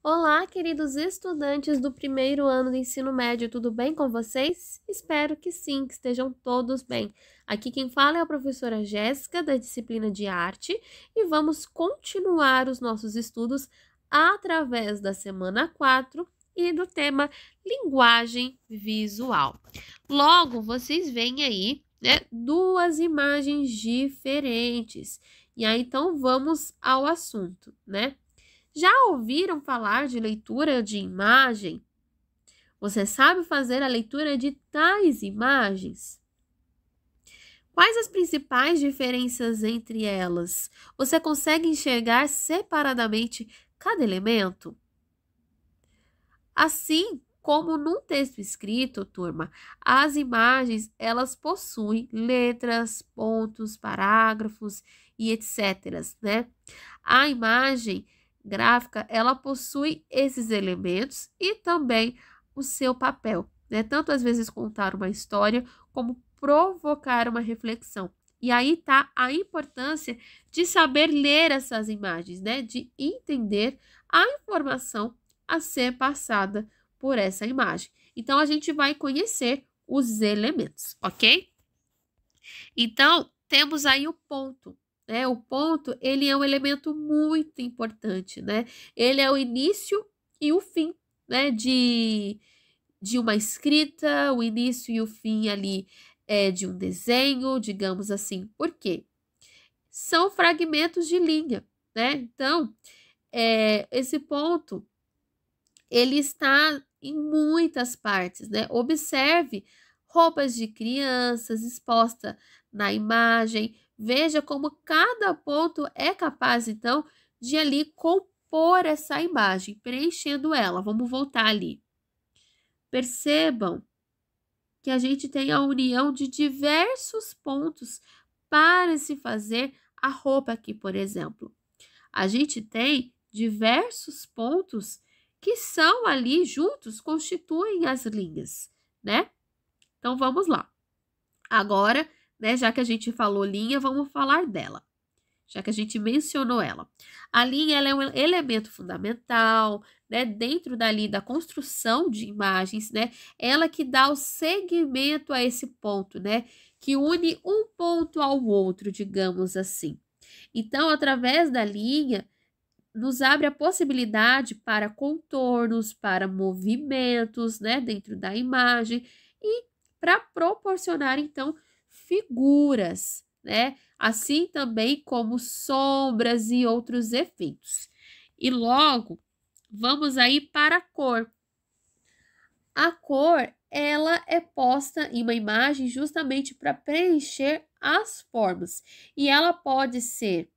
Olá, queridos estudantes do primeiro ano do ensino médio, tudo bem com vocês? Espero que sim, que estejam todos bem. Aqui quem fala é a professora Jéssica, da disciplina de arte, e vamos continuar os nossos estudos através da semana 4 e do tema linguagem visual. Logo, vocês veem aí né, duas imagens diferentes. E aí, então, vamos ao assunto, né? Já ouviram falar de leitura de imagem? Você sabe fazer a leitura de tais imagens? Quais as principais diferenças entre elas? Você consegue enxergar separadamente cada elemento? Assim como num texto escrito, turma, as imagens elas possuem letras, pontos, parágrafos e etc. Né? A imagem gráfica, ela possui esses elementos e também o seu papel, né? Tanto às vezes contar uma história como provocar uma reflexão. E aí tá a importância de saber ler essas imagens, né? De entender a informação a ser passada por essa imagem. Então a gente vai conhecer os elementos, ok? Então temos aí o ponto, né? O ponto, ele é um elemento muito importante, né? Ele é o início e o fim, né? De, de uma escrita, o início e o fim ali é de um desenho, digamos assim. Por quê? São fragmentos de linha, né? Então, é, esse ponto, ele está em muitas partes, né? Observe roupas de crianças exposta na imagem. Veja como cada ponto é capaz, então, de ali compor essa imagem, preenchendo ela. Vamos voltar ali. Percebam que a gente tem a união de diversos pontos para se fazer a roupa aqui, por exemplo. A gente tem diversos pontos que são ali juntos, constituem as linhas, né? Então vamos lá. Agora, né, já que a gente falou linha, vamos falar dela. Já que a gente mencionou ela. A linha ela é um elemento fundamental, né, dentro dali da construção de imagens, né? Ela que dá o segmento a esse ponto, né? Que une um ponto ao outro, digamos assim. Então, através da linha, nos abre a possibilidade para contornos, para movimentos, né, dentro da imagem e para proporcionar então figuras, né? Assim também como sombras e outros efeitos. E logo vamos aí para a cor. A cor ela é posta em uma imagem justamente para preencher as formas e ela pode ser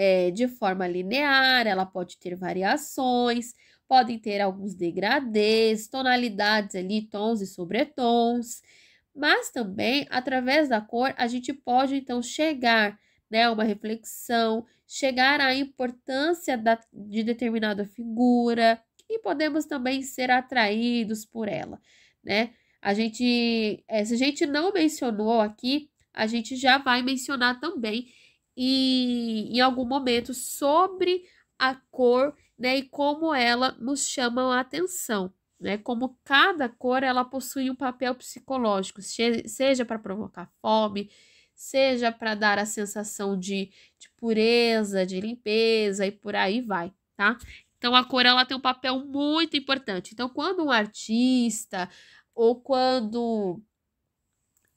é, de forma linear, ela pode ter variações, podem ter alguns degradês, tonalidades ali, tons e sobretons, mas também através da cor a gente pode então chegar né, uma reflexão, chegar à importância da, de determinada figura e podemos também ser atraídos por ela, né? A gente, eh, se a gente não mencionou aqui, a gente já vai mencionar também e, em algum momento sobre a cor, né, e como ela nos chama a atenção, né? Como cada cor ela possui um papel psicológico, seja para provocar fome, seja para dar a sensação de, de pureza, de limpeza e por aí vai, tá? Então a cor ela tem um papel muito importante. Então quando um artista ou quando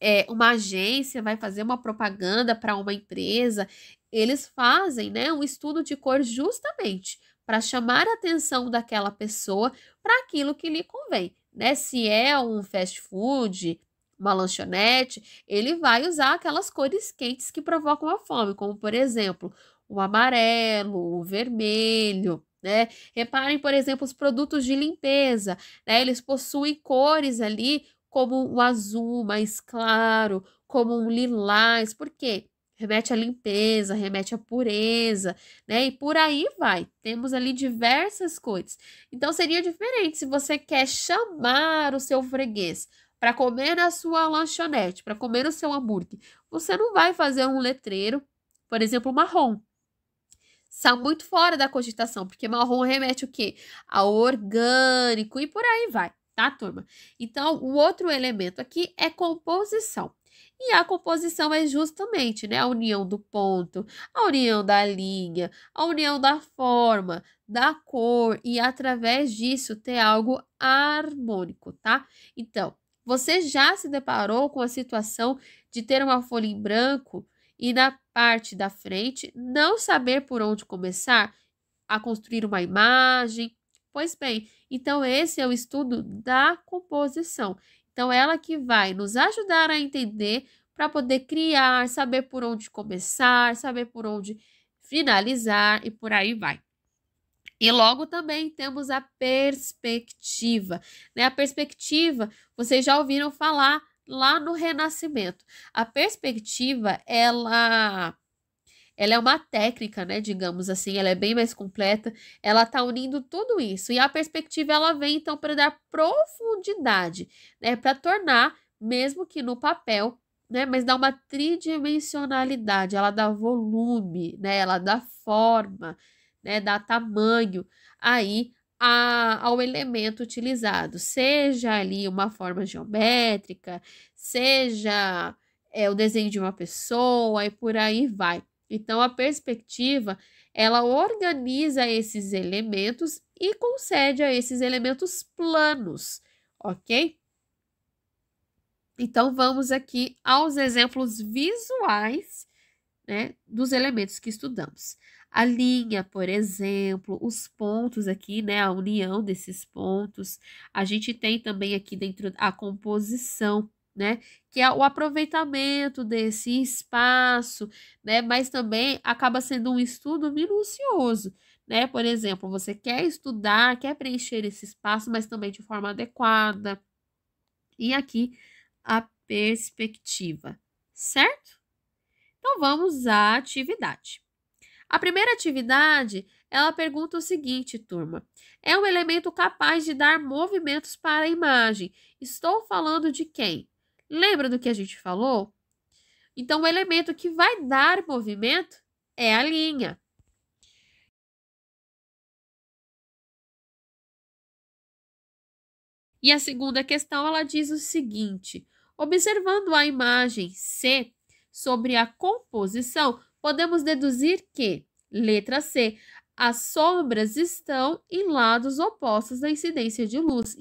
é, uma agência vai fazer uma propaganda para uma empresa, eles fazem né, um estudo de cor justamente para chamar a atenção daquela pessoa para aquilo que lhe convém. Né? Se é um fast food, uma lanchonete, ele vai usar aquelas cores quentes que provocam a fome, como por exemplo o amarelo, o vermelho. Né? Reparem, por exemplo, os produtos de limpeza, né? eles possuem cores ali como um azul mais claro, como um lilás, porque remete à limpeza, remete à pureza, né? E por aí vai. Temos ali diversas cores. Então seria diferente se você quer chamar o seu freguês para comer na sua lanchonete, para comer o seu hambúrguer. Você não vai fazer um letreiro, por exemplo, marrom. Está muito fora da cogitação, porque marrom remete o quê? Ao orgânico e por aí vai tá, turma? Então, o outro elemento aqui é composição. E a composição é justamente né, a união do ponto, a união da linha, a união da forma, da cor, e através disso ter algo harmônico, tá? Então, você já se deparou com a situação de ter uma folha em branco e na parte da frente não saber por onde começar a construir uma imagem? Pois bem, então, esse é o estudo da composição. Então, ela que vai nos ajudar a entender para poder criar, saber por onde começar, saber por onde finalizar e por aí vai. E logo também temos a perspectiva. Né? A perspectiva, vocês já ouviram falar lá no Renascimento. A perspectiva, ela ela é uma técnica, né, digamos assim, ela é bem mais completa, ela tá unindo tudo isso. E a perspectiva ela vem então para dar profundidade, né, para tornar, mesmo que no papel, né, mas dá uma tridimensionalidade, ela dá volume, né, ela dá forma, né, dá tamanho aí a, ao elemento utilizado, seja ali uma forma geométrica, seja é, o desenho de uma pessoa e por aí vai. Então a perspectiva, ela organiza esses elementos e concede a esses elementos planos, OK? Então vamos aqui aos exemplos visuais, né, dos elementos que estudamos. A linha, por exemplo, os pontos aqui, né, a união desses pontos. A gente tem também aqui dentro a composição né? Que é o aproveitamento desse espaço, né? Mas também acaba sendo um estudo minucioso, né? Por exemplo, você quer estudar, quer preencher esse espaço, mas também de forma adequada. E aqui a perspectiva, certo? Então vamos à atividade. A primeira atividade, ela pergunta o seguinte, turma: é um elemento capaz de dar movimentos para a imagem. Estou falando de quem? Lembra do que a gente falou? Então, o elemento que vai dar movimento é a linha. E a segunda questão ela diz o seguinte: observando a imagem C sobre a composição, podemos deduzir que, letra C, as sombras estão em lados opostos da incidência de luz.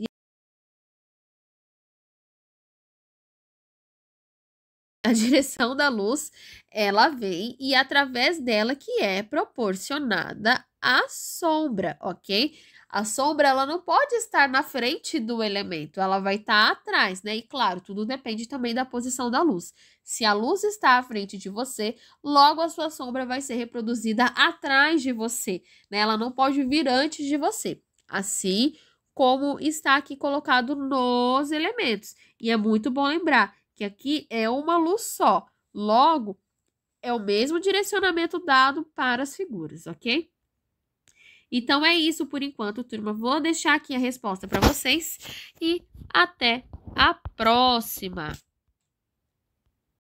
A direção da luz, ela vem e é através dela que é proporcionada a sombra, ok? A sombra, ela não pode estar na frente do elemento, ela vai estar tá atrás, né? E claro, tudo depende também da posição da luz. Se a luz está à frente de você, logo a sua sombra vai ser reproduzida atrás de você, né? Ela não pode vir antes de você. Assim como está aqui colocado nos elementos. E é muito bom lembrar que aqui é uma luz só. Logo, é o mesmo direcionamento dado para as figuras, ok? Então é isso por enquanto, turma. Vou deixar aqui a resposta para vocês e até a próxima!